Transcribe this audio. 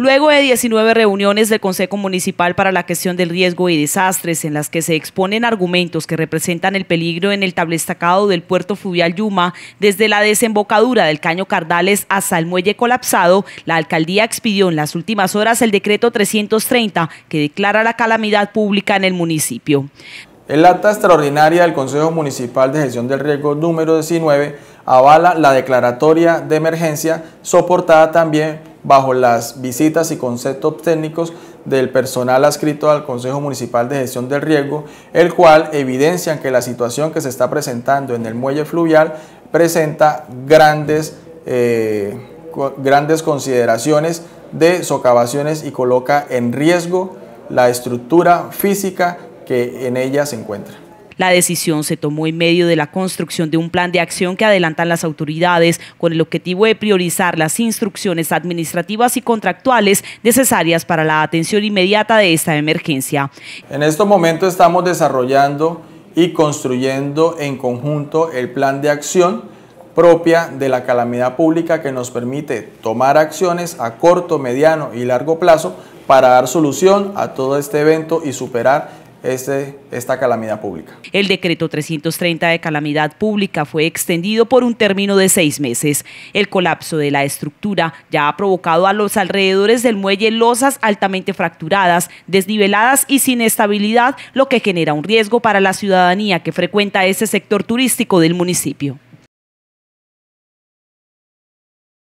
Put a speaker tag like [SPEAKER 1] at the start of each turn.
[SPEAKER 1] luego de 19 reuniones del Consejo Municipal para la Gestión del Riesgo y Desastres, en las que se exponen argumentos que representan el peligro en el tablestacado del puerto fluvial Yuma, desde la desembocadura del Caño Cardales hasta el muelle colapsado, la alcaldía expidió en las últimas horas el decreto 330 que declara la calamidad pública en el
[SPEAKER 2] municipio. El acta extraordinaria del Consejo Municipal de Gestión del Riesgo número 19 avala la declaratoria de emergencia soportada también bajo las visitas y conceptos técnicos del personal adscrito al Consejo Municipal de Gestión del Riesgo, el cual evidencian que la situación que se está presentando en el muelle fluvial presenta grandes, eh, grandes consideraciones de socavaciones y coloca en riesgo la estructura física que en ella se encuentra.
[SPEAKER 1] La decisión se tomó en medio de la construcción de un plan de acción que adelantan las autoridades con el objetivo de priorizar las instrucciones administrativas y contractuales necesarias para la atención inmediata de esta emergencia.
[SPEAKER 2] En estos momentos estamos desarrollando y construyendo en conjunto el plan de acción propia de la calamidad pública que nos permite tomar acciones a corto, mediano y largo plazo para dar solución a todo este evento y superar este, esta calamidad pública.
[SPEAKER 1] El decreto 330 de calamidad pública fue extendido por un término de seis meses. El colapso de la estructura ya ha provocado a los alrededores del muelle losas altamente fracturadas, desniveladas y sin estabilidad, lo que genera un riesgo para la ciudadanía que frecuenta ese sector turístico del municipio.